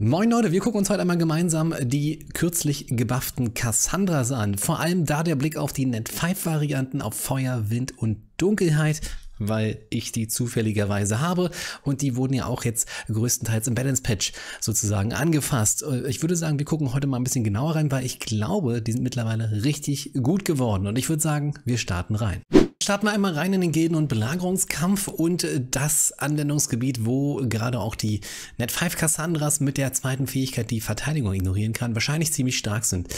Moin Leute, wir gucken uns heute einmal gemeinsam die kürzlich gebufften Cassandras an. Vor allem da der Blick auf die Net 5 Varianten auf Feuer, Wind und Dunkelheit weil ich die zufälligerweise habe und die wurden ja auch jetzt größtenteils im Balance Patch sozusagen angefasst. Äh, ich würde sagen, wir gucken heute mal ein bisschen genauer rein, weil ich glaube, die sind mittlerweile richtig gut geworden und ich würde sagen, wir starten rein. Starten wir einmal rein in den Gilden- und Belagerungskampf und äh, das Anwendungsgebiet, wo gerade auch die Net 5 Cassandras mit der zweiten Fähigkeit, die Verteidigung ignorieren kann, wahrscheinlich ziemlich stark sind.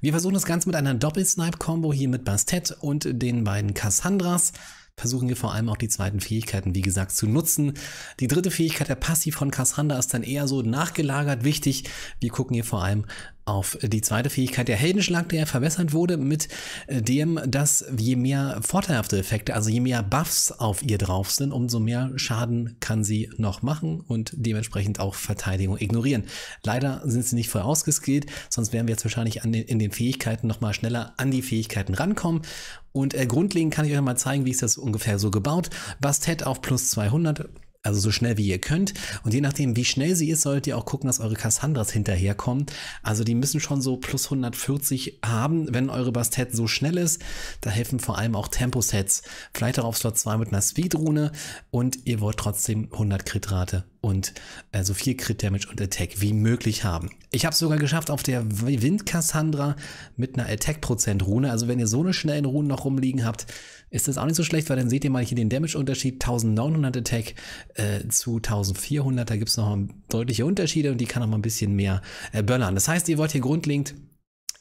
Wir versuchen das Ganze mit einer Doppel-Snipe-Kombo hier mit Bastet und den beiden Cassandras versuchen wir vor allem auch die zweiten Fähigkeiten, wie gesagt, zu nutzen. Die dritte Fähigkeit, der Passiv von Cassandra, ist dann eher so nachgelagert wichtig. Wir gucken hier vor allem auf die zweite Fähigkeit der Heldenschlag, der verbessert wurde, mit äh, dem, dass je mehr vorteilhafte Effekte, also je mehr Buffs auf ihr drauf sind, umso mehr Schaden kann sie noch machen und dementsprechend auch Verteidigung ignorieren. Leider sind sie nicht voll ausgeskillt, sonst wären wir jetzt wahrscheinlich den, in den Fähigkeiten nochmal schneller an die Fähigkeiten rankommen. Und äh, grundlegend kann ich euch mal zeigen, wie ist das ungefähr so gebaut. Bastet auf plus 200 also so schnell wie ihr könnt. Und je nachdem, wie schnell sie ist, solltet ihr auch gucken, dass eure Cassandras hinterherkommen. Also die müssen schon so plus 140 haben, wenn eure Bastet so schnell ist. Da helfen vor allem auch Tempo-Sets. Vielleicht auch auf Slot 2 mit einer Speed-Rune. Und ihr wollt trotzdem 100 Kritrate und äh, so viel Crit Damage und Attack wie möglich haben. Ich habe es sogar geschafft auf der Wind Cassandra mit einer Attack Prozent Rune. Also wenn ihr so eine schnelle Rune noch rumliegen habt, ist das auch nicht so schlecht, weil dann seht ihr mal hier den Damage Unterschied 1900 Attack äh, zu 1400. Da gibt es noch deutliche Unterschiede und die kann noch mal ein bisschen mehr äh, böllern. Das heißt, ihr wollt hier grundlegend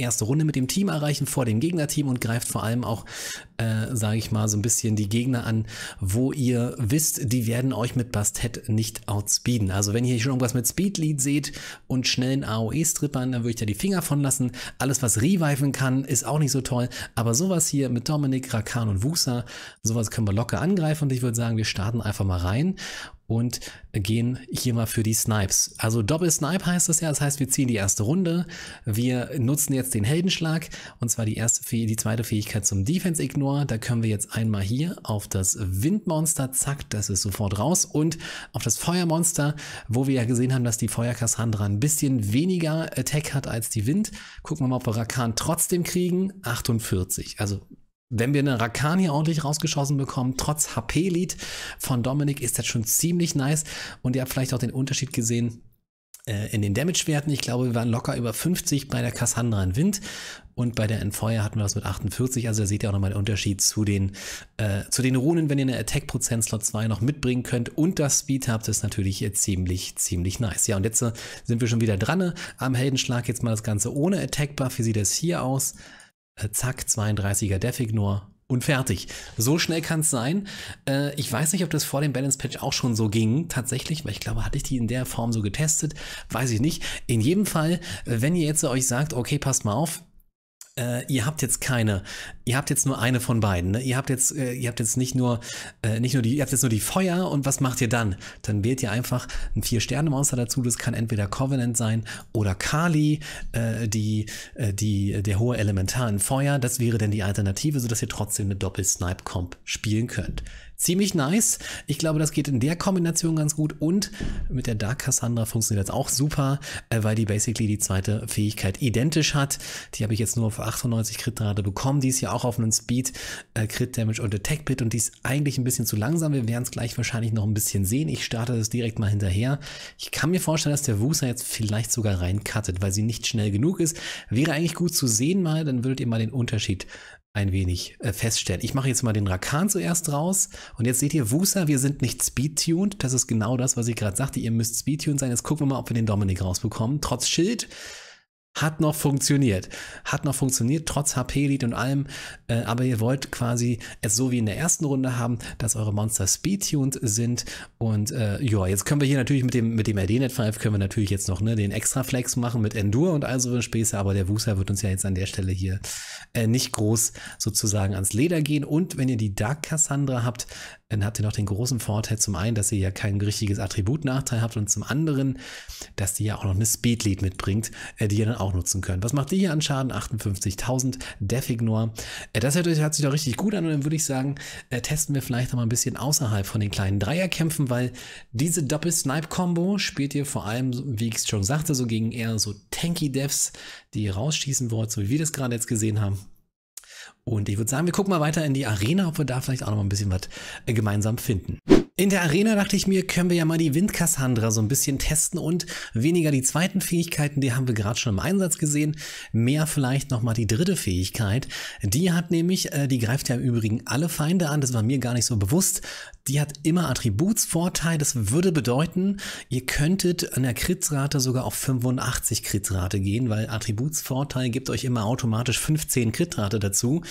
erste Runde mit dem Team erreichen vor dem Gegnerteam und greift vor allem auch, äh, sage ich mal, so ein bisschen die Gegner an, wo ihr wisst, die werden euch mit Bastet nicht outspeeden. Also wenn ihr schon irgendwas mit Speedlead seht und schnellen aoe strippern, dann würde ich da die Finger von lassen. Alles, was reviven kann, ist auch nicht so toll. Aber sowas hier mit Dominik, Rakan und Wusa, sowas können wir locker angreifen und ich würde sagen, wir starten einfach mal rein und gehen hier mal für die Snipes. Also Doppel-Snipe heißt das ja, das heißt, wir ziehen die erste Runde, wir nutzen jetzt den Heldenschlag und zwar die erste, die zweite Fähigkeit zum Defense-Ignore. Da können wir jetzt einmal hier auf das Windmonster, zack, das ist sofort raus und auf das Feuermonster, wo wir ja gesehen haben, dass die Feuerkassandra ein bisschen weniger Attack hat als die Wind. Gucken wir mal, ob wir Rakan trotzdem kriegen. 48, also wenn wir eine Rakan hier ordentlich rausgeschossen bekommen, trotz HP-Lead von Dominik, ist das schon ziemlich nice. Und ihr habt vielleicht auch den Unterschied gesehen äh, in den Damage-Werten. Ich glaube, wir waren locker über 50 bei der Cassandra in Wind und bei der Entfeuer hatten wir das mit 48. Also da seht ihr auch nochmal den Unterschied zu den, äh, zu den Runen, wenn ihr eine Attack-Prozent Slot 2 noch mitbringen könnt und das Speed habt, ist natürlich äh, ziemlich, ziemlich nice. Ja, und jetzt äh, sind wir schon wieder dran ne? am Heldenschlag. Jetzt mal das Ganze ohne Attack-Buff. Wie sieht das hier aus? Äh, zack, 32er Defignor und fertig. So schnell kann es sein. Äh, ich weiß nicht, ob das vor dem Balance Patch auch schon so ging, tatsächlich, weil ich glaube, hatte ich die in der Form so getestet, weiß ich nicht. In jedem Fall, wenn ihr jetzt euch sagt, okay, passt mal auf, äh, ihr habt jetzt keine, ihr habt jetzt nur eine von beiden. Ne? Ihr habt jetzt, äh, ihr habt jetzt nicht nur, äh, nicht nur die, ihr habt jetzt nur die Feuer und was macht ihr dann? Dann wählt ihr einfach ein Vier-Sterne-Monster dazu. Das kann entweder Covenant sein oder Kali, äh, die, äh, die, der hohe Elementar in Feuer. Das wäre dann die Alternative, sodass ihr trotzdem eine Doppel-Snipe-Comp spielen könnt. Ziemlich nice. Ich glaube, das geht in der Kombination ganz gut und mit der Dark Cassandra funktioniert das auch super, äh, weil die basically die zweite Fähigkeit identisch hat. Die habe ich jetzt nur 98 Crit-Rate bekommen. Die ist ja auch auf einen Speed, äh, Crit-Damage und Attack-Bit und die ist eigentlich ein bisschen zu langsam. Wir werden es gleich wahrscheinlich noch ein bisschen sehen. Ich starte das direkt mal hinterher. Ich kann mir vorstellen, dass der Wusa jetzt vielleicht sogar rein cuttet, weil sie nicht schnell genug ist. Wäre eigentlich gut zu sehen mal, dann würdet ihr mal den Unterschied ein wenig äh, feststellen. Ich mache jetzt mal den Rakan zuerst raus und jetzt seht ihr Wusa, wir sind nicht speedtuned. Das ist genau das, was ich gerade sagte. Ihr müsst speedtuned sein. Jetzt gucken wir mal, ob wir den Dominik rausbekommen. Trotz Schild hat noch funktioniert. Hat noch funktioniert, trotz HP-Lead und allem. Äh, aber ihr wollt quasi es so wie in der ersten Runde haben, dass eure Monster speedtuned sind. Und äh, ja, jetzt können wir hier natürlich mit dem, mit dem RD-Net 5 können wir natürlich jetzt noch ne, den extra Flex machen mit Endure und all so Späße. Aber der Wusa wird uns ja jetzt an der Stelle hier äh, nicht groß sozusagen ans Leder gehen. Und wenn ihr die Dark Cassandra habt, dann habt ihr noch den großen Vorteil zum einen, dass ihr ja kein richtiges Attributnachteil habt und zum anderen, dass die ja auch noch eine Speedlead mitbringt, äh, die ihr dann auch nutzen könnt. Was macht die hier an Schaden? 58.000, Death Ignore. das hört, hört sich doch richtig gut an und dann würde ich sagen, äh, testen wir vielleicht noch mal ein bisschen außerhalb von den kleinen Dreierkämpfen, weil diese Doppel-Snipe-Kombo spielt ihr vor allem, wie ich schon sagte, so gegen eher so tanky Devs, die rausschießen wollt, so wie wir das gerade jetzt gesehen haben. Und ich würde sagen, wir gucken mal weiter in die Arena, ob wir da vielleicht auch noch mal ein bisschen was äh, gemeinsam finden. In der Arena dachte ich mir, können wir ja mal die Windkassandra so ein bisschen testen und weniger die zweiten Fähigkeiten, die haben wir gerade schon im Einsatz gesehen, mehr vielleicht nochmal die dritte Fähigkeit. Die hat nämlich, äh, die greift ja im Übrigen alle Feinde an, das war mir gar nicht so bewusst. Die hat immer Attributsvorteil, das würde bedeuten, ihr könntet an der Kritzrate sogar auf 85 Kritzrate gehen, weil Attributsvorteil gibt euch immer automatisch 15 Kritzrate dazu.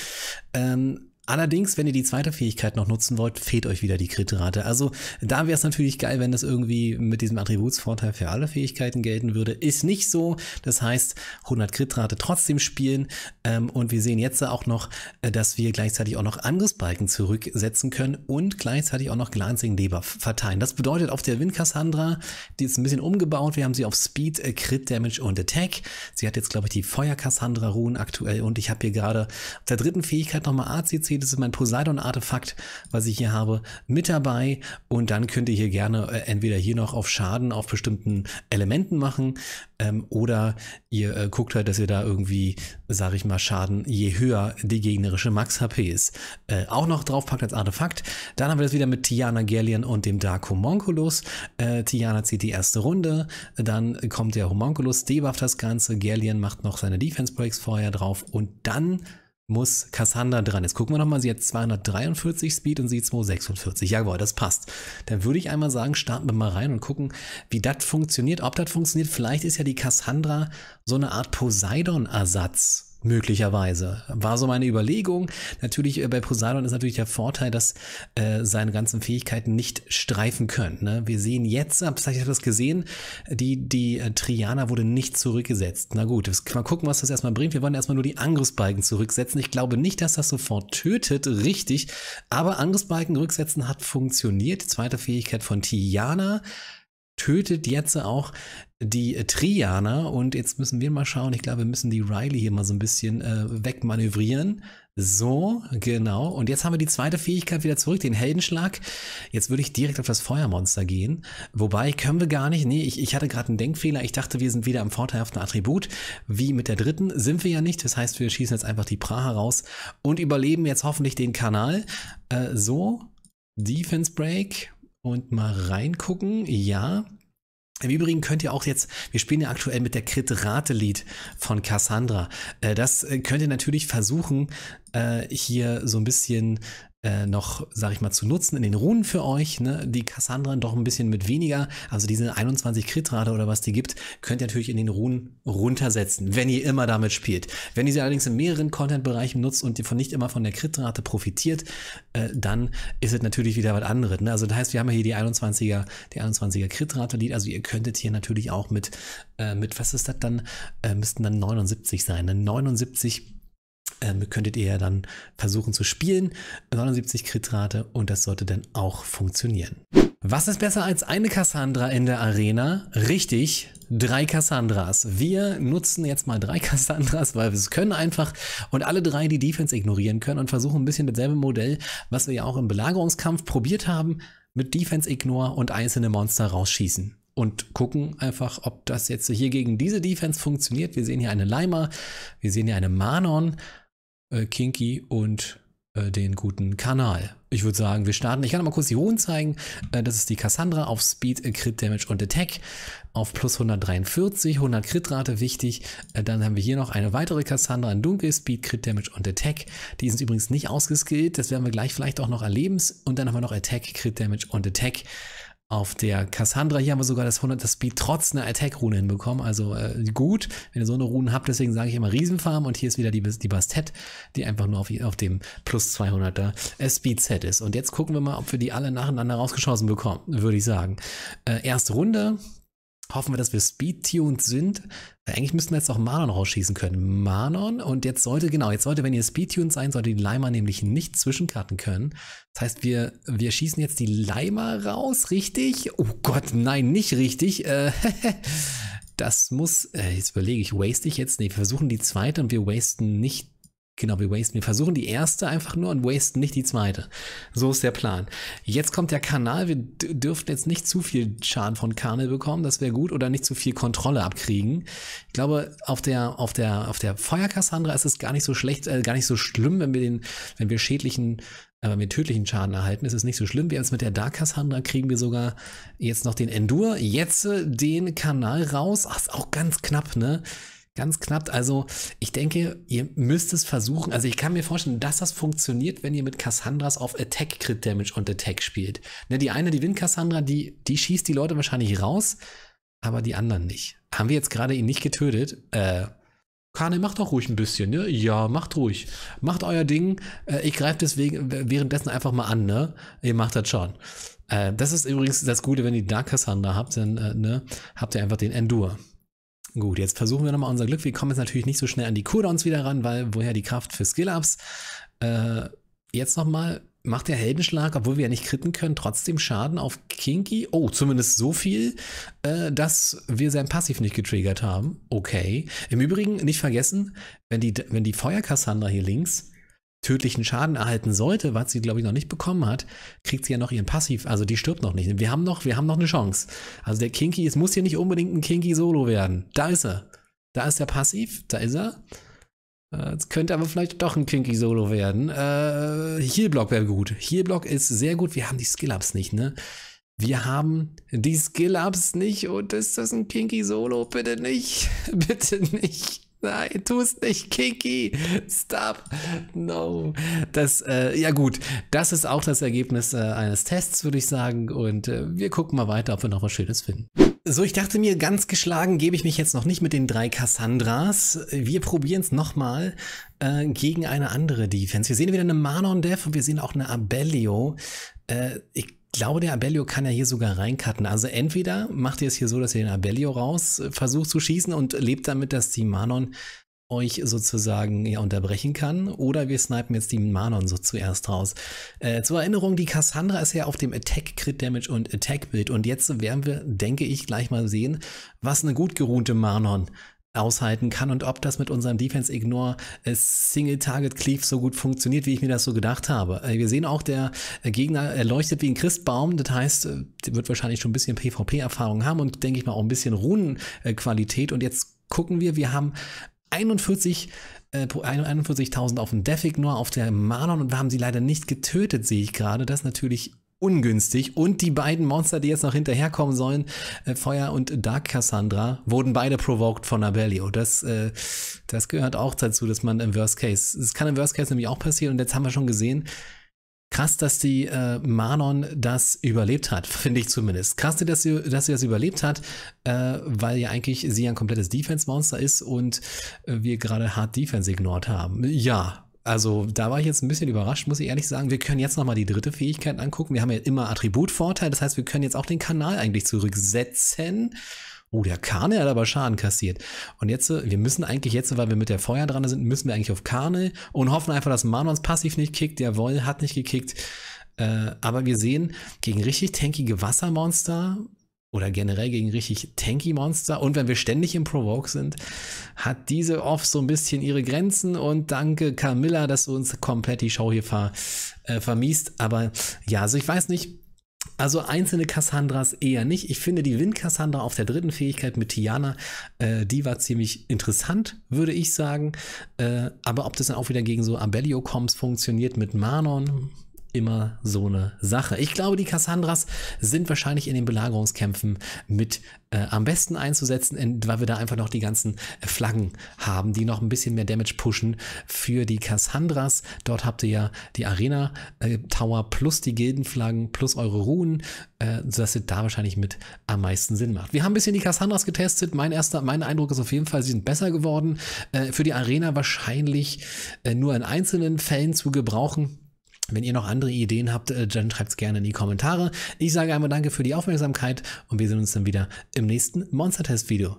Ähm, Allerdings, wenn ihr die zweite Fähigkeit noch nutzen wollt, fehlt euch wieder die Kritrate. Also da wäre es natürlich geil, wenn das irgendwie mit diesem Attributsvorteil für alle Fähigkeiten gelten würde. Ist nicht so. Das heißt, 100 Kritrate trotzdem spielen. Ähm, und wir sehen jetzt auch noch, äh, dass wir gleichzeitig auch noch Angriffsbalken zurücksetzen können und gleichzeitig auch noch Glancing Leber verteilen. Das bedeutet auf der Wind Cassandra, die ist ein bisschen umgebaut. Wir haben sie auf Speed, äh, Crit Damage und Attack. Sie hat jetzt, glaube ich, die Feuer Cassandra Ruhen aktuell. Und ich habe hier gerade auf der dritten Fähigkeit nochmal ACC seht, das ist mein Poseidon-Artefakt, was ich hier habe, mit dabei. Und dann könnt ihr hier gerne äh, entweder hier noch auf Schaden auf bestimmten Elementen machen ähm, oder ihr äh, guckt halt, dass ihr da irgendwie, sage ich mal, Schaden, je höher die gegnerische Max-HP ist, äh, auch noch draufpackt als Artefakt. Dann haben wir das wieder mit Tiana Gerlian und dem Dark Homunculus. Äh, Tiana zieht die erste Runde, dann kommt der Homunculus, debufft das Ganze, Gerlian macht noch seine Defense-Breaks vorher drauf und dann muss Cassandra dran. Jetzt gucken wir nochmal, sie hat 243 Speed und sie 246. Jawohl, das passt. Dann würde ich einmal sagen, starten wir mal rein und gucken, wie das funktioniert, ob das funktioniert. Vielleicht ist ja die Cassandra so eine Art Poseidon-Ersatz Möglicherweise. War so meine Überlegung. Natürlich äh, bei Poseidon ist natürlich der Vorteil, dass äh, seine ganzen Fähigkeiten nicht streifen können. Ne? Wir sehen jetzt, habt ihr das gesehen, die, die äh, Triana wurde nicht zurückgesetzt. Na gut, mal gucken, was das erstmal bringt. Wir wollen erstmal nur die Angriffsbalken zurücksetzen. Ich glaube nicht, dass das sofort tötet, richtig. Aber Angriffsbalken rücksetzen hat funktioniert. Zweite Fähigkeit von Tiana. tötet jetzt auch die äh, Triana und jetzt müssen wir mal schauen. Ich glaube, wir müssen die Riley hier mal so ein bisschen äh, wegmanövrieren. So, genau. Und jetzt haben wir die zweite Fähigkeit wieder zurück, den Heldenschlag. Jetzt würde ich direkt auf das Feuermonster gehen. Wobei, können wir gar nicht. Nee, ich, ich hatte gerade einen Denkfehler. Ich dachte, wir sind wieder am vorteilhaften Attribut. Wie mit der dritten sind wir ja nicht. Das heißt, wir schießen jetzt einfach die Praha raus und überleben jetzt hoffentlich den Kanal. Äh, so, Defense Break und mal reingucken. Ja, im Übrigen könnt ihr auch jetzt, wir spielen ja aktuell mit der Crit-Rate-Lied von Cassandra. Äh, das äh, könnt ihr natürlich versuchen, äh, hier so ein bisschen äh, noch, sag ich mal, zu nutzen in den Runen für euch. Ne? Die Cassandra doch ein bisschen mit weniger, also diese 21 Kritrate oder was die gibt, könnt ihr natürlich in den Runen runtersetzen, wenn ihr immer damit spielt. Wenn ihr sie allerdings in mehreren Content-Bereichen nutzt und von nicht immer von der Kritrate profitiert, äh, dann ist es natürlich wieder was anderes. Ne? Also das heißt, wir haben hier die 21er, die 21er Kritrate, also ihr könntet hier natürlich auch mit, äh, mit was ist das dann, äh, müssten dann 79 sein, ne? 79 ähm, könntet ihr ja dann versuchen zu spielen. 79 Kritrate und das sollte dann auch funktionieren. Was ist besser als eine Cassandra in der Arena? Richtig, drei Cassandras. Wir nutzen jetzt mal drei Cassandras, weil wir es können einfach und alle drei die Defense ignorieren können und versuchen ein bisschen dasselbe Modell, was wir ja auch im Belagerungskampf probiert haben, mit Defense Ignore und einzelne Monster rausschießen und gucken einfach, ob das jetzt hier gegen diese Defense funktioniert. Wir sehen hier eine Leimer, wir sehen hier eine Manon äh, Kinky und äh, den guten Kanal. Ich würde sagen, wir starten. Ich kann noch mal kurz die Hohen zeigen. Äh, das ist die Cassandra auf Speed, äh, Crit Damage und Attack auf plus 143, 100 Crit-Rate, wichtig. Äh, dann haben wir hier noch eine weitere Cassandra in Dunkel, Speed, Crit Damage und Attack. Die sind übrigens nicht ausgeskillt, das werden wir gleich vielleicht auch noch erleben. Und dann haben wir noch Attack, Crit Damage und Attack. Auf der Cassandra hier haben wir sogar das 100 das Speed trotz einer Attack-Rune hinbekommen. Also äh, gut, wenn ihr so eine Rune habt, deswegen sage ich immer Riesenfarm. Und hier ist wieder die, die Bastet, die einfach nur auf, auf dem plus 200er äh, Speed-Set ist. Und jetzt gucken wir mal, ob wir die alle nacheinander rausgeschossen bekommen, würde ich sagen. Äh, erste Runde, Hoffen wir, dass wir speedtuned sind. Eigentlich müssten wir jetzt auch Manon rausschießen können. Manon und jetzt sollte, genau, jetzt sollte, wenn ihr speedtuned seid, sollte die Leimer nämlich nicht zwischenkarten können. Das heißt, wir, wir schießen jetzt die Leimer raus, richtig? Oh Gott, nein, nicht richtig. Äh, das muss, äh, jetzt überlege ich, waste ich jetzt? Nee, wir versuchen die zweite und wir wasten nicht Genau, wir wasten. Wir versuchen die erste einfach nur und wasten nicht die zweite. So ist der Plan. Jetzt kommt der Kanal. Wir dürften jetzt nicht zu viel Schaden von Karne bekommen. Das wäre gut. Oder nicht zu viel Kontrolle abkriegen. Ich glaube, auf der, auf der, auf der Feuerkassandra ist es gar nicht so schlecht, äh, gar nicht so schlimm, wenn wir den, wenn wir schädlichen aber äh, mit tödlichen Schaden erhalten, ist es nicht so schlimm. Wie jetzt mit der Dark Cassandra kriegen wir sogar jetzt noch den Endur, jetzt äh, den Kanal raus. Ach, ist auch ganz knapp, ne? Ganz knapp. Also ich denke, ihr müsst es versuchen. Also ich kann mir vorstellen, dass das funktioniert, wenn ihr mit Cassandras auf Attack, Crit Damage und Attack spielt. Ne, die eine, die Wind Cassandra, die, die schießt die Leute wahrscheinlich raus, aber die anderen nicht. Haben wir jetzt gerade ihn nicht getötet? Äh, Kane, macht doch ruhig ein bisschen, ne? Ja, macht ruhig. Macht euer Ding. Äh, ich greife deswegen währenddessen einfach mal an, ne? Ihr macht das schon. Äh, das ist übrigens das Gute, wenn ihr Dark Cassandra habt, dann äh, ne, habt ihr einfach den Endure. Gut, jetzt versuchen wir nochmal unser Glück. Wir kommen jetzt natürlich nicht so schnell an die Cooldowns wieder ran, weil woher die Kraft für Skill-Ups? Äh, jetzt nochmal, macht der Heldenschlag, obwohl wir ja nicht kritten können, trotzdem Schaden auf Kinky? Oh, zumindest so viel, äh, dass wir sein Passiv nicht getriggert haben. Okay. Im Übrigen, nicht vergessen, wenn die, wenn die Feuer-Cassandra hier links tödlichen Schaden erhalten sollte, was sie, glaube ich, noch nicht bekommen hat, kriegt sie ja noch ihren Passiv, also die stirbt noch nicht. Wir haben noch, wir haben noch eine Chance. Also der Kinky, es muss hier nicht unbedingt ein Kinky Solo werden. Da ist er. Da ist der passiv, da ist er. Äh, es könnte aber vielleicht doch ein Kinky Solo werden. Äh, Healblock wäre gut. Healblock ist sehr gut. Wir haben die Skill-Ups nicht, ne? Wir haben die Skill-Ups nicht und ist das ein Kinky Solo? Bitte nicht. Bitte nicht. Nein, tu es nicht, Kiki. Stop. No. Das, äh, ja gut, das ist auch das Ergebnis äh, eines Tests, würde ich sagen. Und äh, wir gucken mal weiter, ob wir noch was Schönes finden. So, ich dachte mir, ganz geschlagen gebe ich mich jetzt noch nicht mit den drei Cassandras. Wir probieren es nochmal äh, gegen eine andere Defense. Wir sehen wieder eine Manon Dev und wir sehen auch eine Abellio. Äh, ich glaube, der Abellio kann ja hier sogar reinkatten. Also entweder macht ihr es hier so, dass ihr den Abellio raus äh, versucht zu schießen und lebt damit, dass die Manon euch sozusagen ja, unterbrechen kann. Oder wir snipen jetzt die Manon so zuerst raus. Äh, zur Erinnerung, die Cassandra ist ja auf dem Attack Crit Damage und Attack Bild. Und jetzt werden wir, denke ich, gleich mal sehen, was eine gut geruhte Manon aushalten kann und ob das mit unserem Defense Ignore äh, Single Target Cleave so gut funktioniert, wie ich mir das so gedacht habe. Äh, wir sehen auch, der äh, Gegner leuchtet wie ein Christbaum, das heißt, der wird wahrscheinlich schon ein bisschen PvP-Erfahrung haben und denke ich mal auch ein bisschen Runenqualität und jetzt gucken wir, wir haben 41 41.000 auf dem Def Ignore, auf der Manon und wir haben sie leider nicht getötet, sehe ich gerade. Das ist natürlich ungünstig. Und die beiden Monster, die jetzt noch hinterherkommen sollen, äh, Feuer und Dark Cassandra, wurden beide provoked von Abellio. Das, äh, das gehört auch dazu, dass man im Worst Case, es kann im Worst Case nämlich auch passieren. Und jetzt haben wir schon gesehen, krass, dass die äh, Manon das überlebt hat, finde ich zumindest. Krass, dass sie, dass sie das überlebt hat, äh, weil ja eigentlich sie ein komplettes Defense-Monster ist und äh, wir gerade Hard Defense ignort haben. Ja, also da war ich jetzt ein bisschen überrascht, muss ich ehrlich sagen. Wir können jetzt nochmal die dritte Fähigkeit angucken. Wir haben ja immer Attributvorteil, das heißt, wir können jetzt auch den Kanal eigentlich zurücksetzen. Oh, der Karne hat aber Schaden kassiert. Und jetzt, äh, wir müssen eigentlich jetzt, weil wir mit der Feuer dran sind, müssen wir eigentlich auf Karne und hoffen einfach, dass Manons passiv nicht kickt. Jawohl, hat nicht gekickt. Äh, aber wir sehen, gegen richtig tankige Wassermonster oder generell gegen richtig tanky Monster. Und wenn wir ständig im Provoke sind, hat diese oft so ein bisschen ihre Grenzen. Und danke Camilla, dass du uns komplett die Show hier ver, äh, vermiest. Aber ja, also ich weiß nicht. Also einzelne Cassandras eher nicht. Ich finde die Wind-Cassandra auf der dritten Fähigkeit mit Tiana, äh, die war ziemlich interessant, würde ich sagen. Äh, aber ob das dann auch wieder gegen so Abellio-Comps funktioniert mit Manon, immer so eine Sache. Ich glaube, die Cassandras sind wahrscheinlich in den Belagerungskämpfen mit äh, am besten einzusetzen, in, weil wir da einfach noch die ganzen äh, Flaggen haben, die noch ein bisschen mehr Damage pushen für die Cassandras. Dort habt ihr ja die Arena äh, Tower plus die Gildenflaggen plus eure Ruhen, äh, sodass ihr da wahrscheinlich mit am meisten Sinn macht. Wir haben ein bisschen die Cassandras getestet. Mein erster, mein Eindruck ist auf jeden Fall, sie sind besser geworden. Äh, für die Arena wahrscheinlich äh, nur in einzelnen Fällen zu gebrauchen. Wenn ihr noch andere Ideen habt, äh, dann schreibt es gerne in die Kommentare. Ich sage einmal danke für die Aufmerksamkeit und wir sehen uns dann wieder im nächsten Monster Test Video.